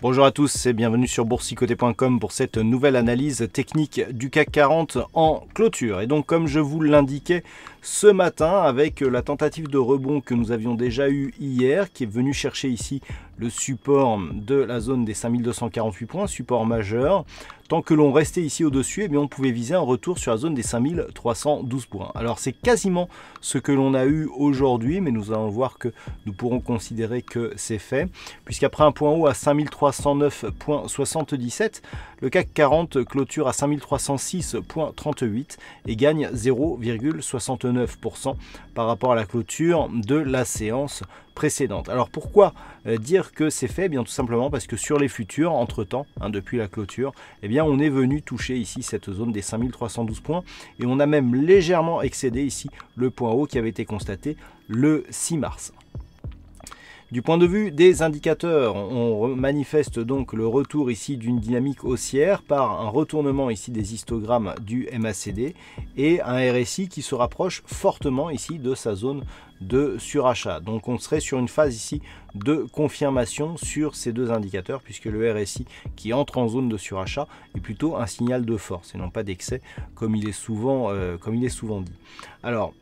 Bonjour à tous et bienvenue sur boursicoté.com pour cette nouvelle analyse technique du CAC 40 en clôture. Et donc comme je vous l'indiquais, ce matin avec euh, la tentative de rebond que nous avions déjà eue hier, qui est venue chercher ici le support de la zone des 5248 points, support majeur. Tant que l'on restait ici au-dessus, eh on pouvait viser un retour sur la zone des 5312 points. Alors c'est quasiment ce que l'on a eu aujourd'hui, mais nous allons voir que nous pourrons considérer que c'est fait, puisqu'après un point haut à 5309,77, le CAC 40 clôture à 5306,38 et gagne 0,69% par rapport à la clôture de la séance précédente. Alors pourquoi euh, dire que c'est fait eh Bien tout simplement parce que sur les futurs, entre-temps, hein, depuis la clôture, eh bien on est venu toucher ici cette zone des 5312 points et on a même légèrement excédé ici le point haut qui avait été constaté le 6 mars. Du point de vue des indicateurs, on manifeste donc le retour ici d'une dynamique haussière par un retournement ici des histogrammes du MACD et un RSI qui se rapproche fortement ici de sa zone de surachat. Donc on serait sur une phase ici de confirmation sur ces deux indicateurs puisque le RSI qui entre en zone de surachat est plutôt un signal de force et non pas d'excès comme il est souvent euh, comme il est souvent dit. Alors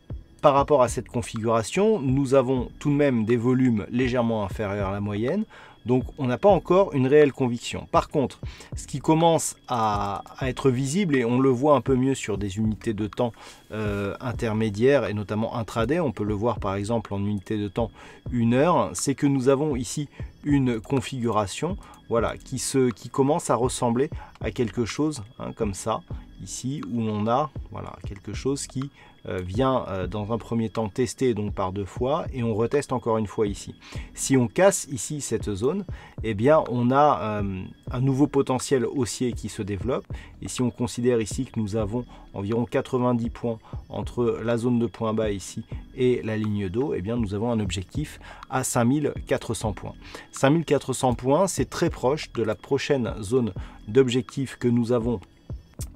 par rapport à cette configuration, nous avons tout de même des volumes légèrement inférieurs à la moyenne, donc on n'a pas encore une réelle conviction. Par contre, ce qui commence à, être visible, et on le voit un peu mieux sur des unités de temps euh, intermédiaires, et notamment intraday, on peut le voir par exemple en unité de temps 1 heure, c'est que nous avons ici une configuration voilà, qui, se, qui commence à ressembler à quelque chose hein, comme ça, ici, où on a voilà, quelque chose qui euh, vient euh, dans un premier temps tester donc par deux fois et on reteste encore une fois ici. Si on casse ici cette zone, et eh bien on a euh, un nouveau potentiel haussier qui se développe. Et si on considère ici que nous avons environ 90 points entre la zone de points bas ici et la ligne d'eau, et eh bien nous avons un objectif à 5400 points. 5400 points, c'est très proche de la prochaine zone d'objectif que nous avons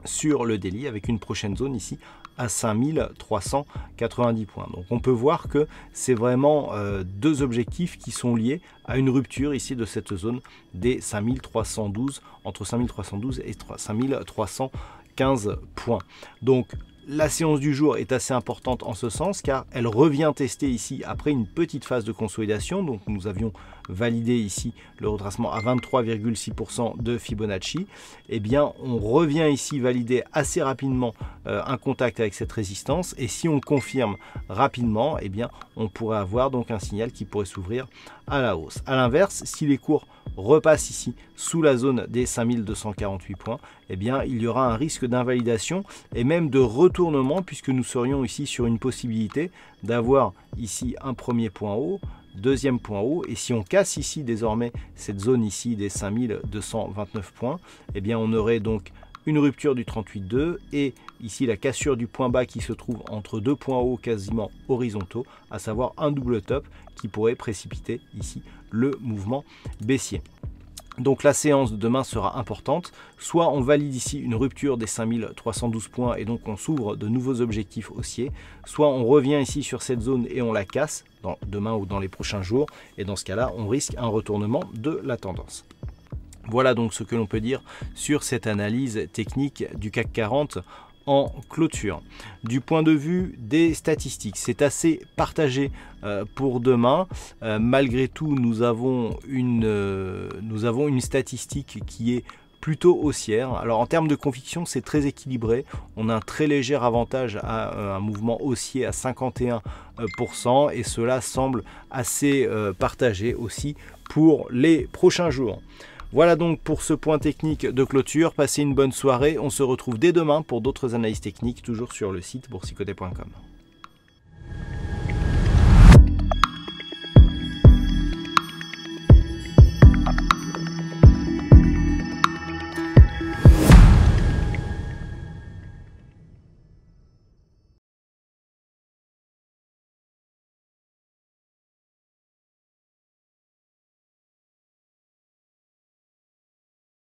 sur le délit avec une prochaine zone ici à 5390 points. Donc on peut voir que c'est vraiment euh, deux objectifs qui sont liés à une rupture ici de cette zone des 5312 entre 5312 et 5315 points. Donc la séance du jour est assez importante en ce sens car elle revient tester ici après une petite phase de consolidation. Donc nous avions validé ici le retracement à 23,6% de Fibonacci. Eh bien on revient ici valider assez rapidement euh, un contact avec cette résistance et si on confirme rapidement, eh bien on pourrait avoir donc un signal qui pourrait s'ouvrir à la hausse. À l'inverse, si les cours repassent ici sous la zone des 5248 points, eh bien il y aura un risque d'invalidation et même de retour tournement puisque nous serions ici sur une possibilité d'avoir ici un premier point haut, deuxième point haut et si on casse ici désormais cette zone ici des 5229 points, eh bien on aurait donc une rupture du 38.2 et ici la cassure du point bas qui se trouve entre deux points hauts quasiment horizontaux, à savoir un double top qui pourrait précipiter ici le mouvement baissier. Donc la séance de demain sera importante, soit on valide ici une rupture des 5312 points et donc on s'ouvre de nouveaux objectifs haussiers, soit on revient ici sur cette zone et on la casse demain ou dans les prochains jours, et dans ce cas-là on risque un retournement de la tendance. Voilà donc ce que l'on peut dire sur cette analyse technique du CAC 40 clôture. Du point de vue des statistiques, c'est assez partagé euh, pour demain. Euh, malgré tout, nous avons une, euh, nous avons une statistique qui est plutôt haussière. Alors en termes de conviction, c'est très équilibré. On a un très léger avantage à un mouvement haussier à 51% et cela semble assez partagé aussi pour les prochains jours. Voilà donc pour ce point technique de clôture. Passez une bonne soirée. On se retrouve dès demain pour d'autres analyses techniques, toujours sur le site boursicoté.com.